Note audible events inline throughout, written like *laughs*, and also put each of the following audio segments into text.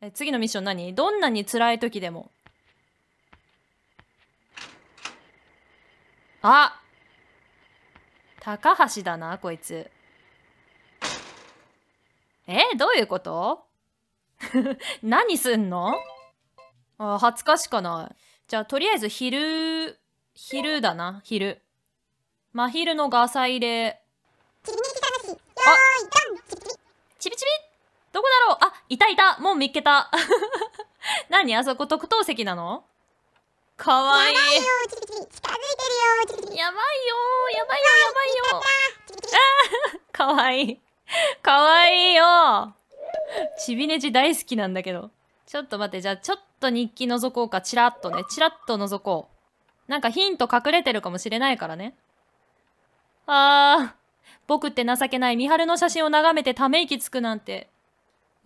え次のミッション何どんなに辛い時でも。あ高橋だな、こいつ。えどういうこと *laughs* 何すんのあ、恥ずかしかない。じゃあ、とりあえず昼、昼だな、昼。真昼のガサ入れ。あちびちびどこだろうあ、いたいたもう見っけた *laughs* 何あそこ特等席なのかわいい。やばいよ近づいてるよやばいよやばいよやばいよあかわいい。かわいいよ *laughs* ちびねじ大好きなんだけど。ちょっと待って、じゃあちょっと日記覗こうか。チラッとね。チラッと覗こう。なんかヒント隠れてるかもしれないからね。あー。僕って情けない。美晴の写真を眺めてため息つくなんて。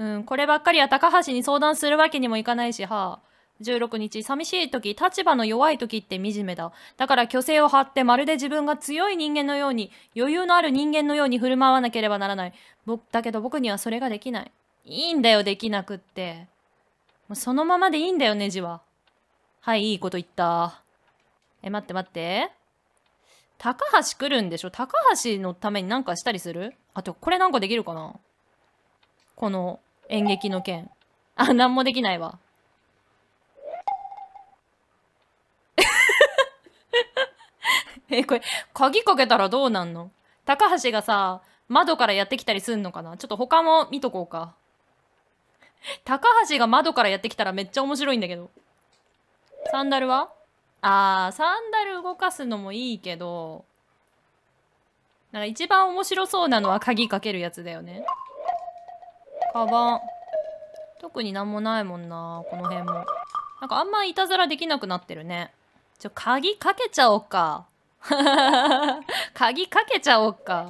うん、こればっかりは高橋に相談するわけにもいかないしは16日寂しい時立場の弱い時って惨めだだから虚勢を張ってまるで自分が強い人間のように余裕のある人間のように振る舞わなければならない僕だけど僕にはそれができないいいんだよできなくってもうそのままでいいんだよネジははいいいこと言ったえ待って待って高橋来るんでしょ高橋のために何かしたりするあとこれなんかできるかなこの演劇の件。あ、何もできないわ。*laughs* え、これ、鍵かけたらどうなんの高橋がさ、窓からやってきたりすんのかなちょっと他も見とこうか。高橋が窓からやってきたらめっちゃ面白いんだけど。サンダルはあー、サンダル動かすのもいいけど、なんか一番面白そうなのは鍵かけるやつだよね。カバン。特になんもないもんな、この辺も。なんかあんまいたずらできなくなってるね。ちょ、鍵かけちゃおうか。*laughs* 鍵かけちゃおうか。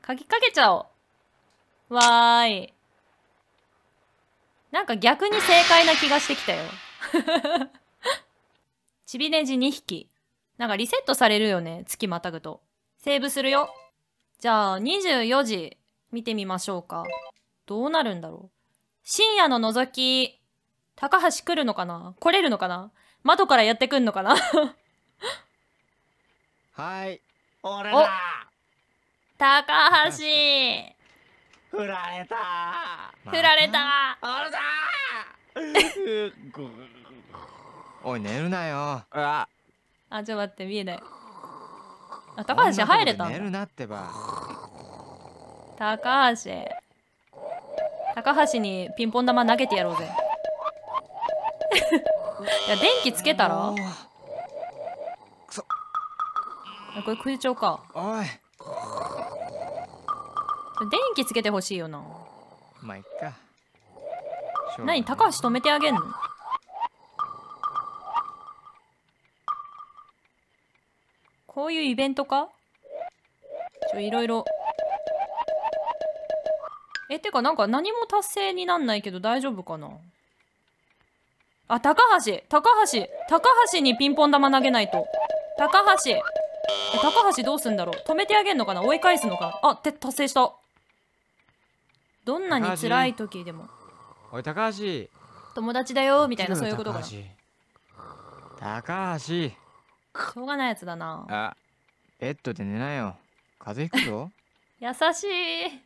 鍵かけちゃおう。わーい。なんか逆に正解な気がしてきたよ。*laughs* ちびねじ2匹。なんかリセットされるよね。月またぐと。セーブするよ。じゃあ、24時見てみましょうか。どうなるんだろう。深夜の覗き、高橋来るのかな来れるのかな窓からやってくんのかな *laughs* はい。俺だ高橋振られた *laughs* 振られた俺だ *laughs* おい、寝るなよ。あ、ちょっと待って、見えない。あ、高橋入れたんだ。寝るなってば。高橋。高橋にピンポン玉投げてやろうぜ *laughs* いや電気つけたらくそこれ空調かおい電気つけてほしいよなまあいっか何高橋止めてあげんのこういうイベントかちょいろいろえ、てかなんか何も達成になんないけど大丈夫かなあ、高橋高橋高橋にピンポン玉投げないと。高橋え、高橋どうすんだろう止めてあげんのかな追い返すのかあ、って、達成した。どんなに辛い時でも。おい、高橋友達だよみたいな、そういうことか高橋しょうがないやつだな。あ、ベッドで寝なよ。風邪ひくぞ。優しい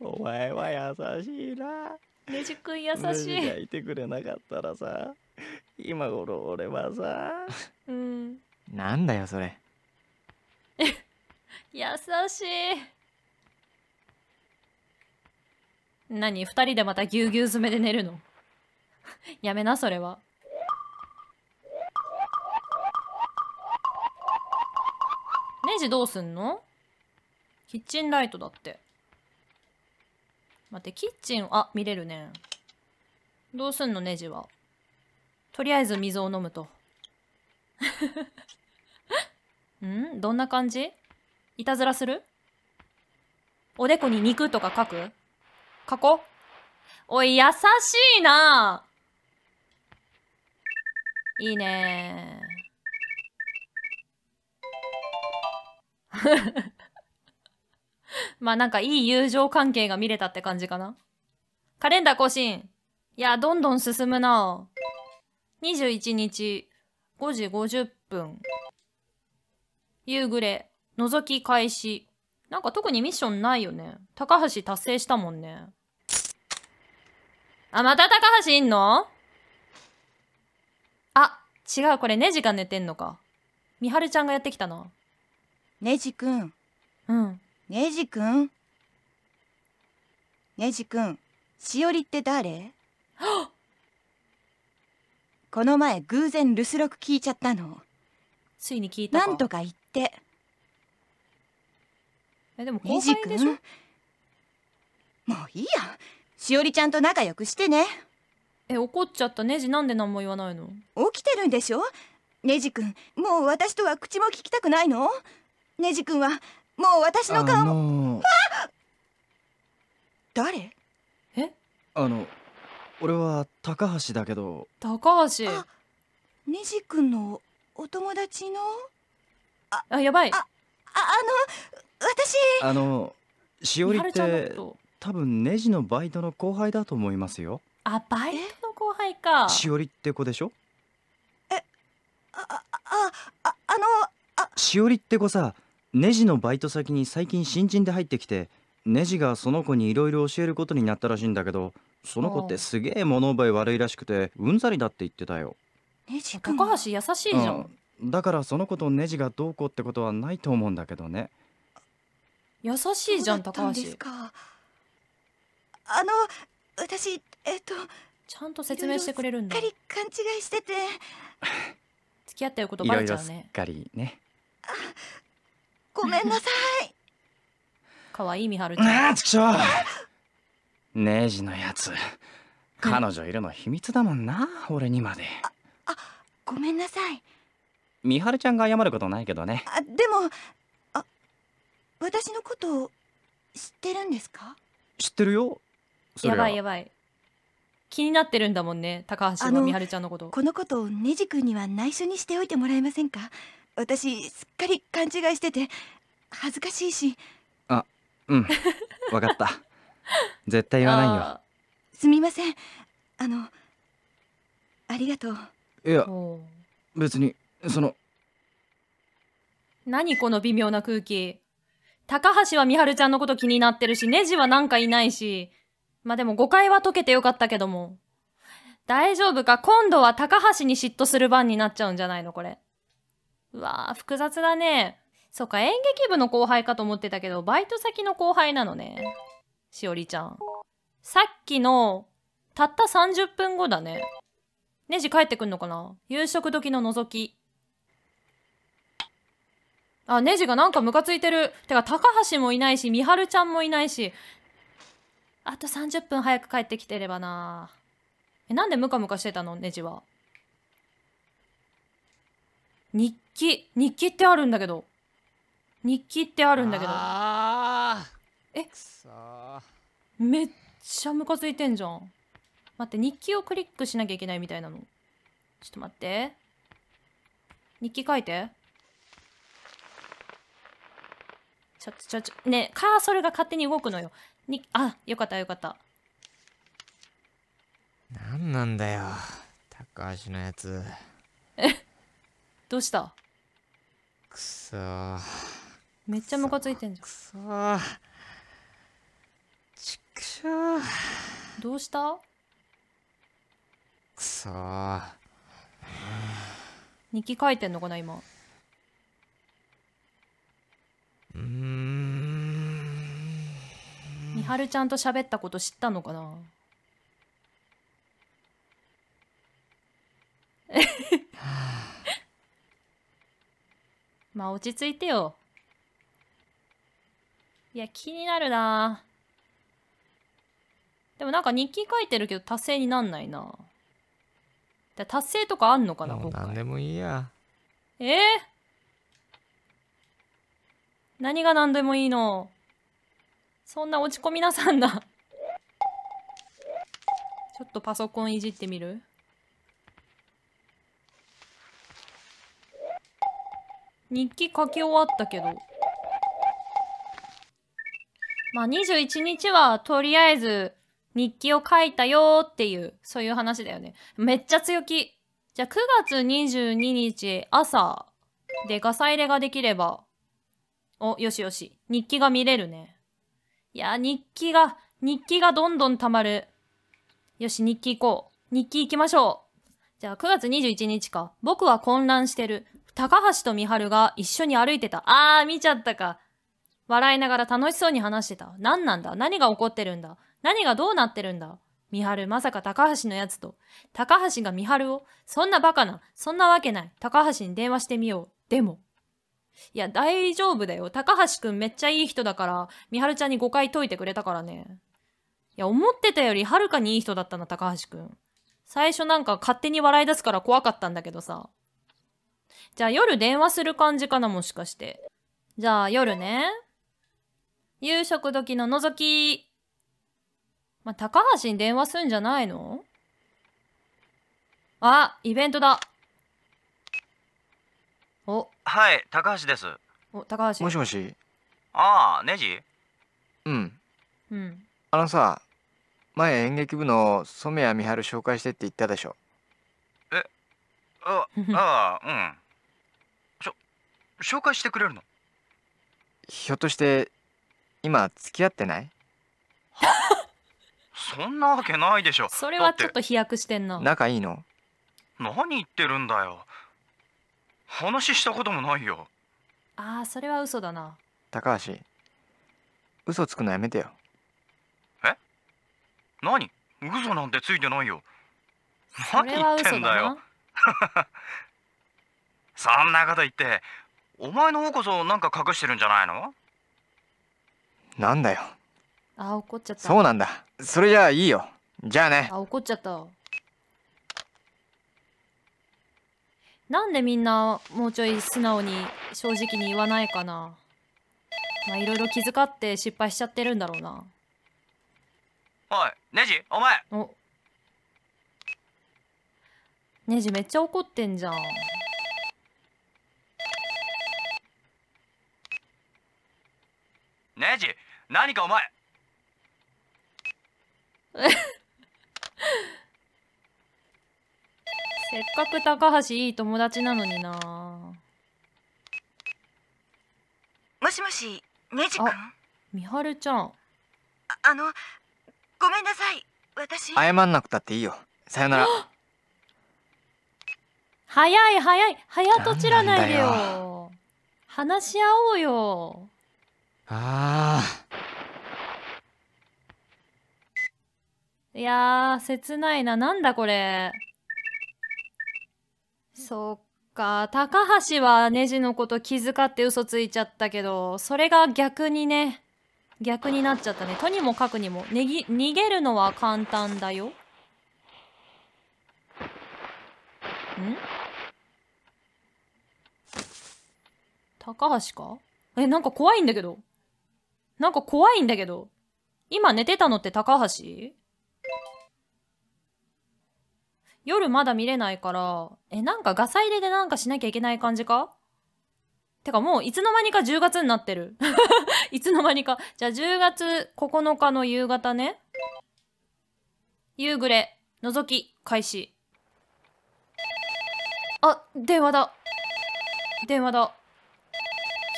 お前は優しいなねじ君優しいがいてくれなかったらさ今頃俺はさうんなんだよそれ *laughs* 優しい何二人でまたぎゅうぎゅう詰めで寝るの *laughs* やめなそれはネジどうすんのキッチンライトだって待って、キッチン、あ、見れるね。どうすんの、ネジは。とりあえず水を飲むと。*laughs* んどんな感じいたずらするおでこに肉とか書く書こおい、優しいないいねー。*laughs* *laughs* まあなんかいい友情関係が見れたって感じかな。カレンダー更新。いや、どんどん進むな21日5時50分。夕暮れ。覗き開始。なんか特にミッションないよね。高橋達成したもんね。あ、また高橋いんのあ、違う、これネジが寝てんのか。みはるちゃんがやってきたな。ネジくん。うん。ネジくんネジくんしおりって誰この前偶然留守録聞いちゃったのついに聞いたなんとか言ってえでも後輩でしょもういいやしおりちゃんと仲良くしてねえ怒っちゃったネジなんで何も言わないの起きてるんでしょネジ君もう私とは口も聞きたくないのネジ君はもう私の顔もあ誰えあの俺は高橋だけど高橋ねじくんのお友達のああやばいあああの私あのしおりって多分ネジのバイトの後輩だと思いますよあバイトの後輩かしおりって子でしょえあああああのあしおりって子さネジのバイト先に最近新人で入ってきてネジがその子にいろいろ教えることになったらしいんだけどその子ってすげえ物覚え悪いらしくてうんざりだって言ってたよネジ高橋優しいじゃん、うん、だからその子とネジがどうこうってことはないと思うんだけどね優しいじゃん高橋あの私えっとちゃんと説明してくれるんだすっかり勘違いしてて *laughs* 付き合ってることバレちゃうねすっかりねあごめんなさい可愛いみはるちゃんあちくしょうネジのやつ彼女いるの秘密だもんな俺にまであごめんなさいみはるちゃんが謝ることないけどねあでもあ私のこと知ってるんですか知ってるよやばいやばい気になってるんだもんね高橋はみはるちゃんのことこのことをネジ君には内緒にしておいてもらえませんか私すっかり勘違いしてて恥ずかしいしあうん分かった絶対言わないよすみませんあのありがとういや別にその何この微妙な空気高橋は美晴ちゃんのこと気になってるしネジはなんかいないしまあでも誤解は解けてよかったけども大丈夫か今度は高橋に嫉妬する番になっちゃうんじゃないのこれうわぁ、複雑だね。そうか、演劇部の後輩かと思ってたけど、バイト先の後輩なのね。しおりちゃん。さっきの、たった30分後だね。ネジ帰ってくんのかな夕食時の覗き。あ、ネジがなんかムカついてる。てか、高橋もいないし、みはるちゃんもいないし。あと30分早く帰ってきてればなえ、なんでムカムカしてたのネジは。日記日記ってあるんだけど日記ってあるんだけどえめっちゃムカついてんじゃん待って日記をクリックしなきゃいけないみたいなのちょっと待って日記書いてちょちょちょねカーソルが勝手に動くのよにあよかったよかった何なんだよ高橋のやつえどうしたくそめっちゃムカついてんじゃんくそちくしょうどうしたくそ日記書いてんのかな今うんみはるちゃんと喋ったこと知ったのかな *laughs* まあ落ち着いてよ。いや、気になるなでもなんか日記書いてるけど達成になんないなだ達成とかあんのかなもう何でもいいや。えー、何が何でもいいのそんな落ち込みなさんだ。ちょっとパソコンいじってみる日記書き終わったけど。まあ、21日はとりあえず日記を書いたよっていう、そういう話だよね。めっちゃ強気。じゃあ9月22日朝でガサ入れができれば、お、よしよし。日記が見れるね。いや、日記が、日記がどんどん溜まる。よし、日記行こう。日記行きましょう。じゃあ9月21日か。僕は混乱してる。高橋と美晴が一緒に歩いてた。あー、見ちゃったか。笑いながら楽しそうに話してた。何なんだ何が起こってるんだ何がどうなってるんだ美晴、まさか高橋のやつと。高橋が美晴をそんなバカな。そんなわけない。高橋に電話してみよう。でも。いや、大丈夫だよ。高橋くんめっちゃいい人だから、美晴ちゃんに誤解解いてくれたからね。いや、思ってたよりはるかにいい人だったな、高橋くん。最初なんか勝手に笑い出すから怖かったんだけどさ。じゃあ夜電話する感じかな、もしかして。じゃあ夜ね。夕食時の覗き。まあ、高橋に電話すんじゃないのあ、イベントだ。お。はい、高橋です。お、高橋。もしもし。ああ、ネジうん。うん。あのさ、前演劇部の染谷美晴紹介してって言ったでしょ。え、あ、ああ、うん。紹介してくれるのひょっとして今付き合ってない *laughs* そんなわけないでしょそれはちょっと飛躍してんの仲いいの何言ってるんだよ話したこともないよああそれは嘘だな高橋嘘つくのやめてよえ何嘘なんてついてないよ何言ってんだよ *laughs* そんなこと言ってお前の方こそなんか隠してるんじゃないのなんだよあ怒っちゃったそうなんだそれじゃあいいよじゃあねあ怒っちゃったなんでみんなもうちょい素直に正直に言わないかなまあいろいろ気遣って失敗しちゃってるんだろうなおいネジお前おネジめっちゃ怒ってんじゃんネジ何かお前 *laughs* せっかく高橋いい友達なのになもしもしネジ君みはるちゃんああのごめんなさい私謝んなくたっていいよさよなら早い早い早とちらないでよ話し合おうよあいや切ないななんだこれそっか高橋はネジのこと気遣って嘘ついちゃったけどそれが逆にね逆になっちゃったねとにもかくにも、ね、ぎ逃げるのは簡単だよん高橋かえなんか怖いんだけどなんか怖いんだけど。今寝てたのって高橋夜まだ見れないから、え、なんかガサ入れでなんかしなきゃいけない感じかてかもういつの間にか10月になってる。*laughs* いつの間にか。じゃあ10月9日の夕方ね。夕暮れ、覗き、開始。あ、電話だ。電話だ。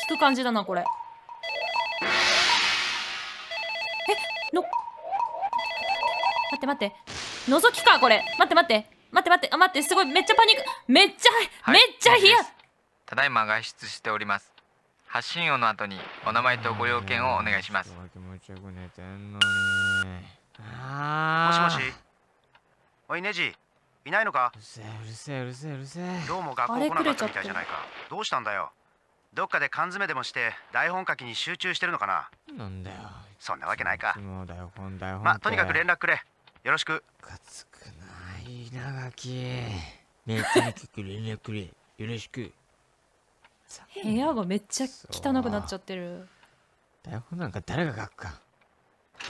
聞く感じだな、これ。の待って待って覗きかこれ待って待って待って待ってあ待ってすごいめっちゃパニックめっちゃ、はい、めっちゃ冷やただいま外出しております発信音の後にお名前とご用件をお願いしますもしもしおいネジいないのかうるせえうるせえうるせえうるせえどうも学校来なかったみたいじゃないかどうしたんだよどっかで缶詰でもして台本書きに集中してるのかななんだよそんなわけないかもうだよこんだよまあとにかく連絡くれよろしくかつくない長き。めねえとにかく連絡くれよろしく部屋がめっちゃ汚くなっちゃってる台本なんか誰が書くか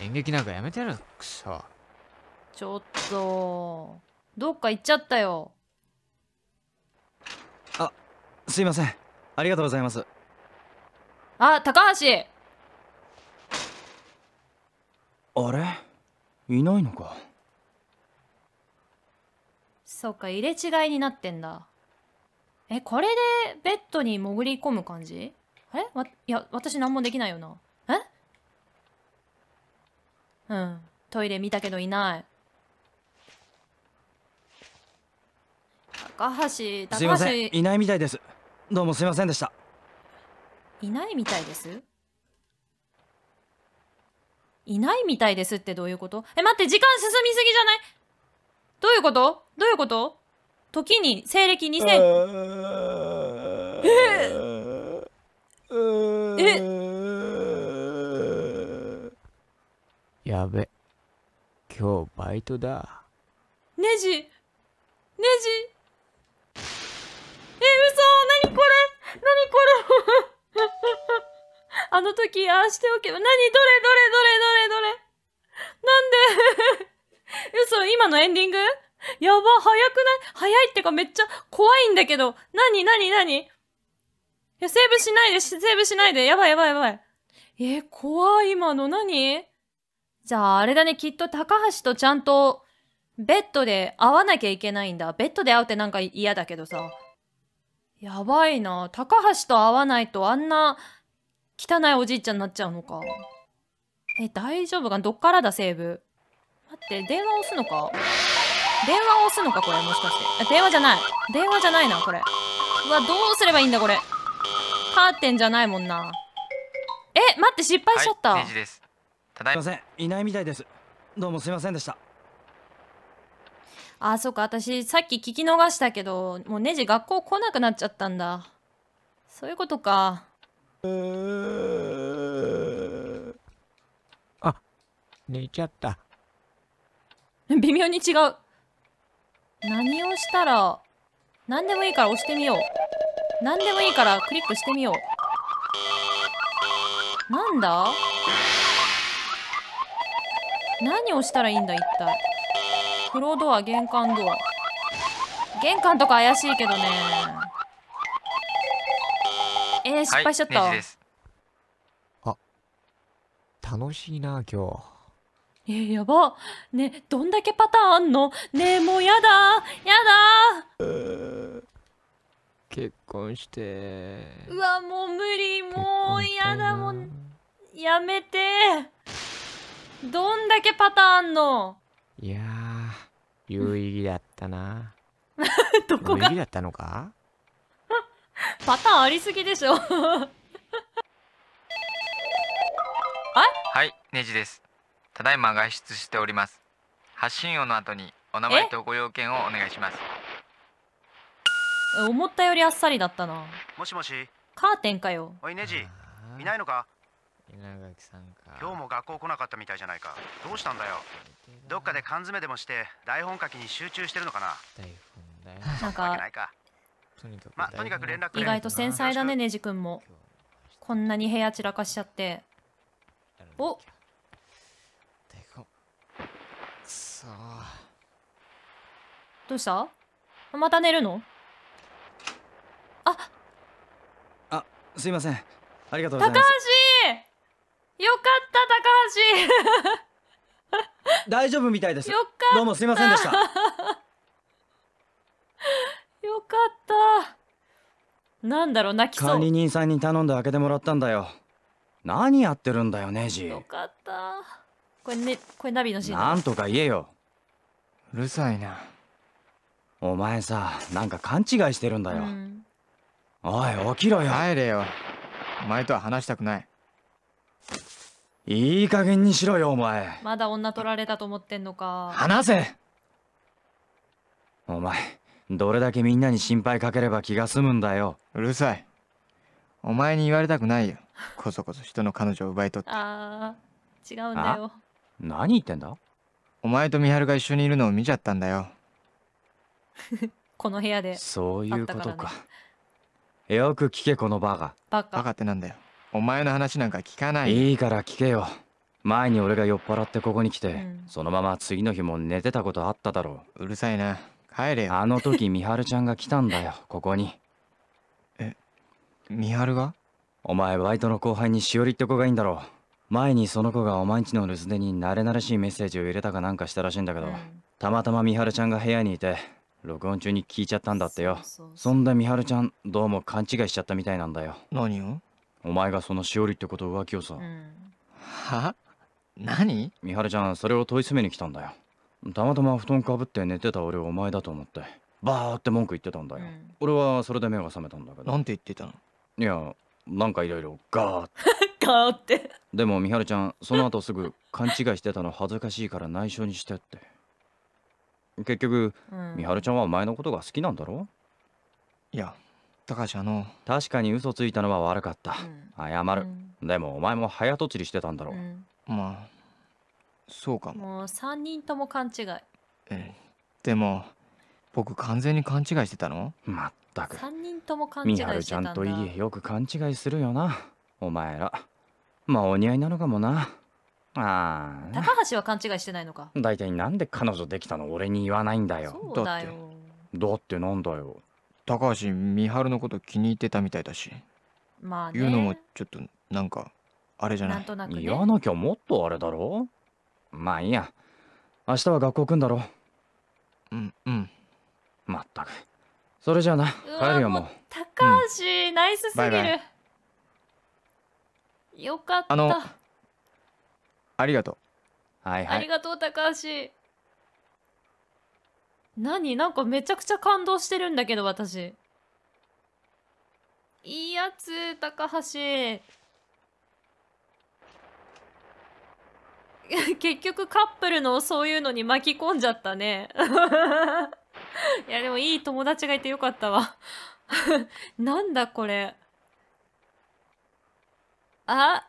演劇なんかやめてやるくそちょっとどっか行っちゃったよあすいませんありがとうございますあ高橋あれいないのかそっか入れ違いになってんだえこれでベッドに潜り込む感じあれわいや私何もできないよなえうんトイレ見たけどいない高橋高橋いないみたいですどうもすいませんでしたいないみたいですいないみたいですってどういうことえ、待って、時間進みすぎじゃないどういうことどういうこと時に西暦2000ええやべ今日バイトだネジネジの時、ああしておけば、何どれどれどれどれどれなんで *laughs* 嘘、今のエンディングやば、早くない早いってかめっちゃ怖いんだけど。なになになにいや、セーブしないで、セーブしないで。やばいやばいやばい。えー、怖い、今の何じゃあ、あれだね、きっと高橋とちゃんと、ベッドで会わなきゃいけないんだ。ベッドで会うってなんか嫌だけどさ。やばいな。高橋と会わないとあんな汚いおじいちゃんになっちゃうのか。え、大丈夫かどっからだ、セーブ。待って、電話押すのか電話押すのかこれ、もしかして。あ、電話じゃない。電話じゃないな、これ。うわ、どうすればいいんだ、これ。カーテンじゃないもんな。え、待って、失敗しちゃった。はい、ただいません、いないみたいです。どうもすいませんでした。あ、そっか、私、さっき聞き逃したけど、もうネジ学校来なくなっちゃったんだ。そういうことか。あ寝ちゃった微妙に違う何をしたら何でもいいから押してみよう何でもいいからクリックしてみようなんだ何をしたらいいんだ一体黒ドア玄関ドア玄関とか怪しいけどねえ失敗しちゃった、はい、あ楽しいな今日えー、やばねどんだけパターンあんのねもうやだやだ結婚してうわもう無理もうやだもうやめてどんだけパターンあんのいや有意義だったな *laughs* どこが有意義だったのかパターンありすぎでしょ *laughs* はいネジですただいま外出しております発信音の後にお名前とご用件をお願いします思ったよりあっさりだったなもしもしカーテンかよおいネジいないのか稲垣さんか今日も学校来なかったみたいじゃないかどうしたんだよどっかで缶詰でもして台本書きに集中してるのかななんかとにかく、まあ、とにかく連絡意外と繊細だねネジ君もこんなに部屋散らかしちゃっておそあどうしたまた寝るのああすいませんありがとうございます高橋よかった高橋 *laughs* 大丈夫みたいですよかったどうもすいませんでしたよかったなんだろう泣きそう管理人さんに頼んで開けてもらったんだよ何やってるんだよネジよかったこれねこれナビのシーンなんとか言えようるさいなお前さなんか勘違いしてるんだよ、うん、おい起きろよ帰れよお前とは話したくないいい加減にしろよお前まだ女取られたと思ってんのか話せお前どれだけみんなに心配かければ気が済むんだようるさいお前に言われたくないよこそこそ人の彼女を奪い取ってあ違うんだよ何言ってんだお前と美晴が一緒にいるのを見ちゃったんだよ *laughs* この部屋でそういうことか、ね、よく聞けこのバカバカバカってなんだよお前の話なんか聞かないいいから聞けよ前に俺が酔っ払ってここに来て、うん、そのまま次の日も寝てたことあっただろううるさいな帰れよあの時美晴ちゃんが来たんだよ *laughs* ここにえ美晴がお前バイトの後輩にしおりって子がいいんだろう前にその子がお前んちの留守電に慣れ慣れしいメッセージを入れたかなんかしたらしいんだけど、うん、たまたま美晴ちゃんが部屋にいて録音中に聞いちゃったんだってよそんな美晴ちゃんどうも勘違いしちゃったみたいなんだよ何をお前がそのしおりってこと浮気をさ、うん、は何美晴ちゃんそれを問い詰めに来たんだよたまたま布団かぶって寝てた俺をお前だと思ってバーって文句言ってたんだよ、うん、俺はそれで目が覚めたんだけどなんて言ってたのいやなんかいろいろガーって *laughs* ガーってでもみはるちゃんその後すぐ勘違いしてたの恥ずかしいから内緒にしてって結局、うん、みはるちゃんはお前のことが好きなんだろいや高橋あの確かに嘘ついたのは悪かった、うん、謝る、でもお前も早とちりしてたんだろう、まあそうかも。もう3人とも勘違い。えでも僕完全に勘違いしてたのまったく。3人とも勘違いしてたんだ。ちゃんといいよく勘違いするよな。お前ら。まあお似合いなのかもな。ああ。高橋は勘違いしてないのか。大体なんで彼女できたの俺に言わないんだよ。そうだよ。だってなんだよ。高橋美晴のこと気に入ってたみたいだし。まあ、ね、言うのもちょっとなんかあれじゃない。なんとなく、ね、言わなきゃもっとあれだろまあいいや明日は学校来んだろうんうんまったくそれじゃあな帰るよもう高橋、うん、ナイスすぎるバイバイよかったあのありがとうはいはいありがとう高橋何なんかめちゃくちゃ感動してるんだけど私いいやつ高橋 *laughs* 結局カップルのそういうのに巻き込んじゃったね。*laughs* いやでもいい友達がいてよかったわ。*laughs* なんだこれ。あ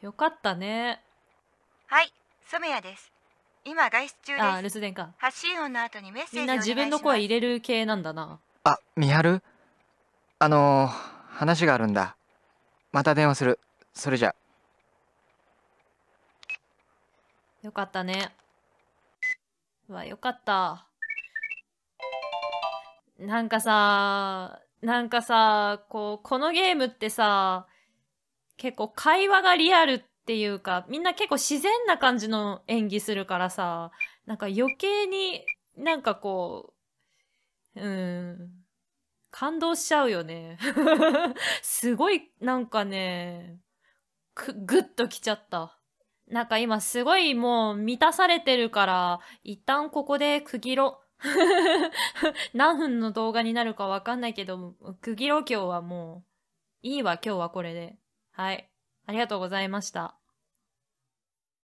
よかったね。はい、染谷です。今外出中です。あ、留守電か。発信音の後にメッセージみんな自分の声入れる系なんだな。あ、みはるあのー、話があるんだ。また電話するそれじゃよかったねうわよかったなんかさなんかさこうこのゲームってさ結構会話がリアルっていうかみんな結構自然な感じの演技するからさなんか余計になんかこううん感動しちゃうよね。*laughs* すごい、なんかね、く、ぐっときちゃった。なんか今すごいもう満たされてるから、一旦ここで区切ろ。*laughs* 何分の動画になるかわかんないけど、区切ろ今日はもう。いいわ、今日はこれで。はい。ありがとうございました。